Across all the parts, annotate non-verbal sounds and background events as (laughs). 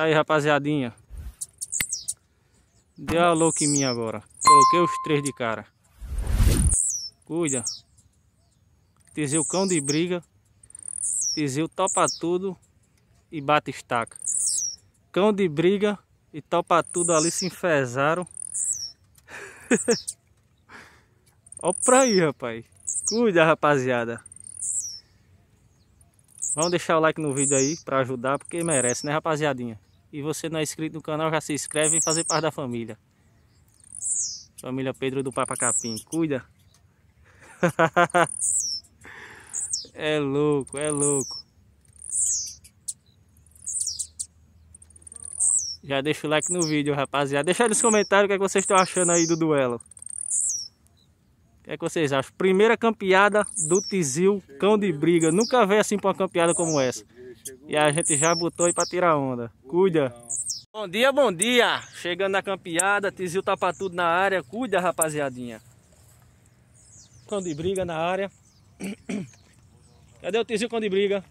Aí, rapaziadinha. Deu a louca em mim agora. Coloquei os três de cara. Cuida. Teseu cão de briga. Teseu topa tudo e bate estaca. Cão de briga e topa tudo ali se enfezaram. (laughs) Ó pra aí, rapaz. Cuida, rapaziada. Vamos deixar o like no vídeo aí pra ajudar, porque merece, né, rapaziadinha? e você não é inscrito no canal, já se inscreve e vem fazer parte da família. Família Pedro do Papa Capim, cuida. (laughs) é louco, é louco. Já deixa o like no vídeo, rapaziada. Deixa aí nos comentários o que, é que vocês estão achando aí do duelo. O que é que vocês acham? Primeira campeada do Tizil, cão de briga. Nunca vi assim pra uma campeada como essa. E a gente já botou aí pra tirar onda. Cuida. Bom dia, bom dia. Chegando na campeada, Tizil tá pra tudo na área. Cuida, rapaziadinha. Cão de briga na área. Cadê o Tizil quando de briga?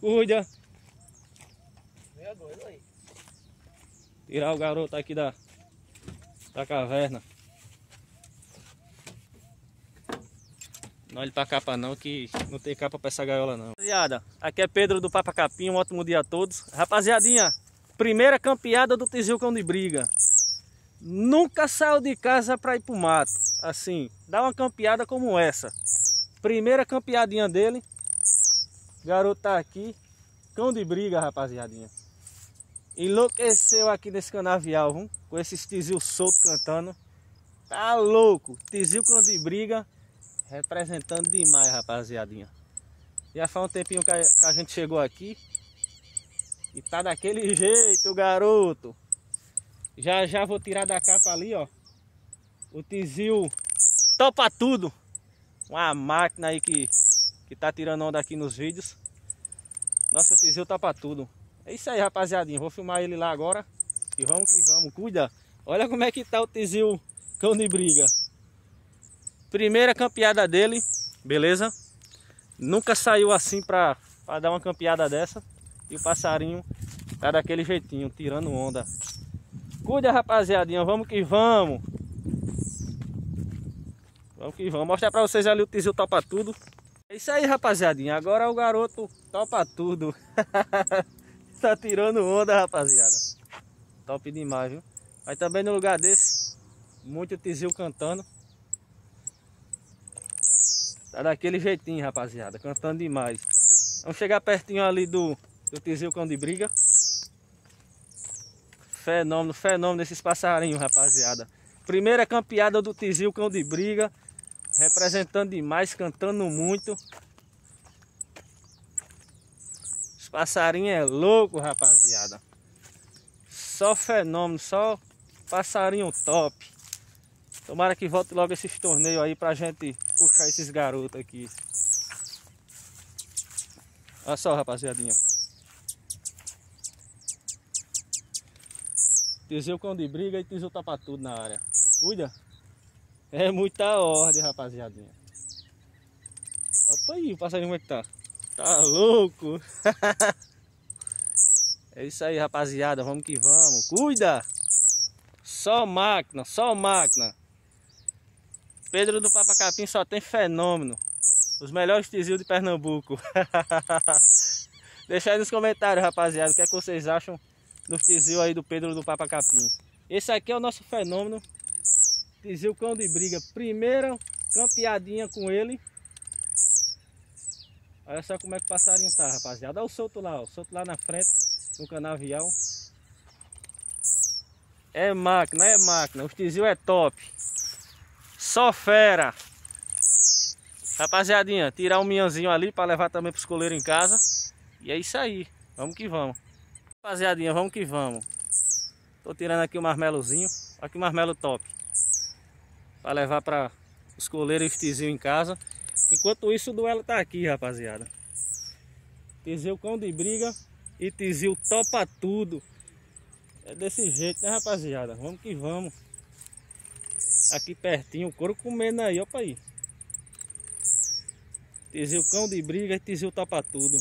Cuida. Tirar o garoto aqui da, da caverna. Não olhe pra tá capa não, que não tem capa pra essa gaiola não. Rapaziada, aqui é Pedro do Papa Capim, um ótimo dia a todos. Rapaziadinha, primeira campeada do Tizilcão de Briga. Nunca saiu de casa pra ir pro mato. Assim, dá uma campeada como essa. Primeira campeadinha dele. Garoto tá aqui. Cão de briga, rapaziadinha. Enlouqueceu aqui nesse canavial, viu? com esses tizil solto cantando. Tá louco. Tizil cão de briga. Representando demais, rapaziadinha. Já faz um tempinho que a, que a gente chegou aqui. E tá daquele jeito, garoto. Já já vou tirar da capa ali, ó. O Tizil topa tudo. Uma máquina aí que, que tá tirando onda aqui nos vídeos. Nossa, o Tizil topa tudo. É isso aí, rapaziadinha. Vou filmar ele lá agora. E vamos que vamos. Cuida. Olha como é que tá o Tizil cão de briga. Primeira campeada dele, beleza? Nunca saiu assim pra, pra dar uma campeada dessa. E o passarinho tá daquele jeitinho, tirando onda. Cuida, rapaziadinha. Vamos que vamos. Vamos que vamos. Mostrar pra vocês ali o Tizil topa tudo. É isso aí, rapaziadinha. Agora o garoto topa tudo. (laughs) tá tirando onda, rapaziada. Top demais, viu? Mas também no lugar desse, muito Tizil cantando. Tá daquele jeitinho, rapaziada. Cantando demais. Vamos chegar pertinho ali do, do Tizil Cão de Briga. Fenômeno, fenômeno desses passarinhos, rapaziada. Primeira campeada do Tizil Cão de Briga. Representando demais, cantando muito. Os passarinhos é louco, rapaziada. Só fenômeno, só passarinho top. Tomara que volte logo esses torneios aí pra gente puxar esses garotos aqui. Olha só, rapaziadinha. Tizil cão de briga e tizil tapa tá tudo na área. Cuida. É muita ordem, rapaziadinha. Opa aí, o passarinho como é que tá? Tá louco? (laughs) é isso aí, rapaziada. Vamos que vamos. Cuida! Só máquina, só máquina. Pedro do Papacapim só tem fenômeno. Os melhores tizios de Pernambuco. (laughs) Deixa aí nos comentários, rapaziada, o que, é que vocês acham dos tizios aí do Pedro do Papacapim. Esse aqui é o nosso fenômeno. Tizio cão de briga. Primeira campeadinha com ele. Olha só como é que o passarinho tá, rapaziada. Olha o solto lá, ó. O solto lá na frente, do canavial. É máquina, é máquina. O tizio é top. Só fera. Rapaziadinha, tirar um minhãozinho ali para levar também para os coleiros em casa. E é isso aí. Vamos que vamos. Rapaziadinha, vamos que vamos. Tô tirando aqui o marmelozinho. Olha que marmelo top. Para levar para os coleiros e tizinho em casa. Enquanto isso, o duelo tá aqui, rapaziada. É o cão de briga e Tizinho topa tudo. É desse jeito, né, rapaziada? Vamos que vamos. Aqui pertinho, o couro comendo aí, ó pai. aí. Tizil cão de briga e tizil tapa tudo.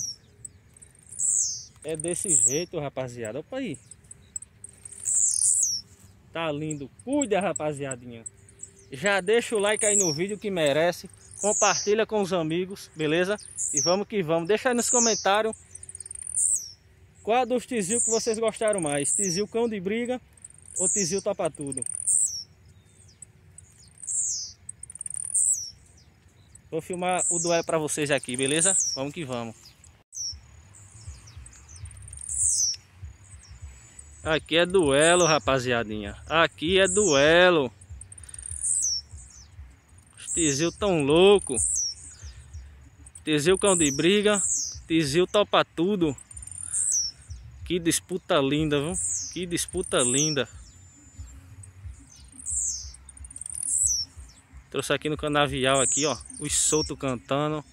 É desse jeito, rapaziada. Opa aí. Tá lindo. Cuida, rapaziadinha. Já deixa o like aí no vídeo que merece. Compartilha com os amigos, beleza? E vamos que vamos. Deixa aí nos comentários qual dos tizil que vocês gostaram mais. Tizil cão de briga ou tizil tapa tudo. Vou filmar o duelo para vocês aqui, beleza? Vamos que vamos. Aqui é duelo, rapaziadinha. Aqui é duelo. Os Tizil tão louco. Tizil cão de briga. Tizil topa tudo. Que disputa linda, viu? Que disputa linda. Trouxe aqui no canavial aqui, ó, os soltos cantando.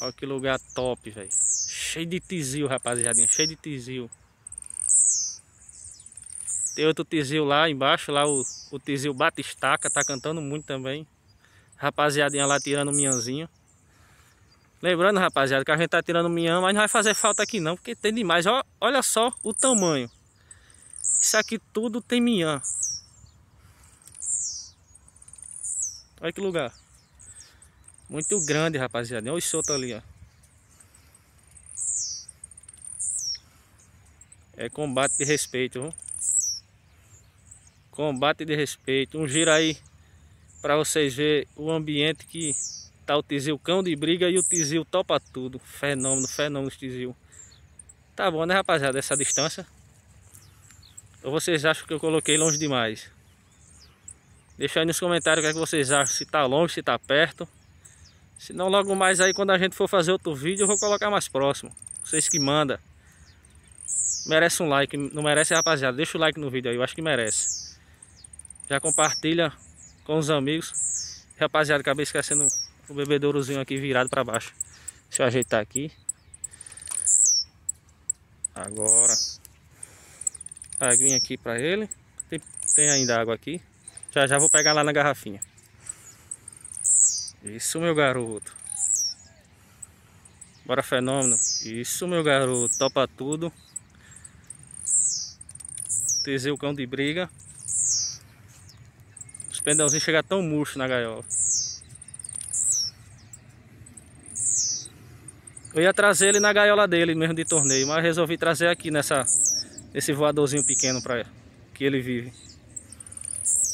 Olha que lugar top, velho. Cheio de tizil, rapaziadinha, cheio de tizil. Tem outro tizil lá embaixo, lá o, o tizil Batistaca, tá cantando muito também. Rapaziadinha lá tirando o Lembrando, rapaziada, que a gente tá tirando minhão, mas não vai fazer falta aqui não, porque tem demais. Ó, olha só o tamanho. Isso aqui tudo tem minhã. Olha que lugar. Muito grande, rapaziada. Olha o solto tá ali, ó. É combate de respeito, viu? Combate de respeito. Um giro aí para vocês verem o ambiente que tá o Tizil cão de briga e o Tizil topa tudo. Fenômeno, fenômeno Tizil. Tá bom, né, rapaziada? Essa distância. Ou vocês acham que eu coloquei longe demais? Deixa aí nos comentários o que, é que vocês acham, se tá longe, se tá perto. Se não, logo mais aí quando a gente for fazer outro vídeo, eu vou colocar mais próximo. Vocês que mandam. Merece um like, não merece rapaziada? Deixa o like no vídeo aí, eu acho que merece. Já compartilha com os amigos. Rapaziada, acabei esquecendo o bebedourozinho aqui virado para baixo. Deixa eu ajeitar aqui. Agora aguinha aqui para ele. Tem, tem ainda água aqui. Já já vou pegar lá na garrafinha. Isso, meu garoto. Bora, fenômeno. Isso, meu garoto. Topa tudo. Teseu cão de briga. Os pendãozinhos chegam tão murcho na gaiola. Eu ia trazer ele na gaiola dele mesmo de torneio, mas resolvi trazer aqui nessa esse voadorzinho pequeno para que ele vive.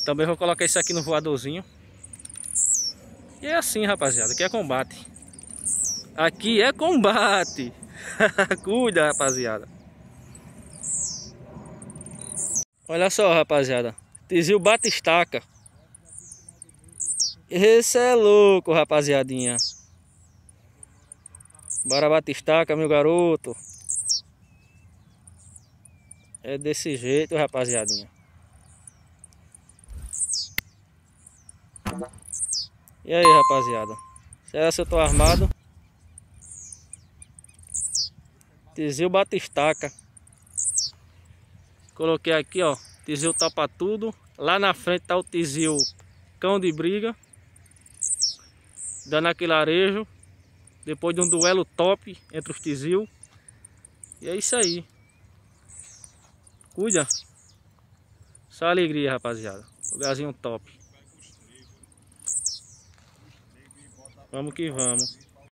Também vou colocar isso aqui no voadorzinho. E é assim, rapaziada, que é combate. Aqui é combate. (laughs) Cuida, rapaziada. Olha só, rapaziada. Tizil Batistaca. Esse é louco, rapaziadinha. Bora Batistaca, meu garoto. É desse jeito, rapaziadinha. E aí, rapaziada? Será que eu tô armado? Tizil Batistaca. Coloquei aqui, ó. Tizil tapa tudo. Lá na frente tá o Tizil Cão de Briga. Dando aquele arejo. Depois de um duelo top entre os Tizil. E é isso aí. Cuida. Só alegria, rapaziada. Lugarzinho top. Vamos que vamos.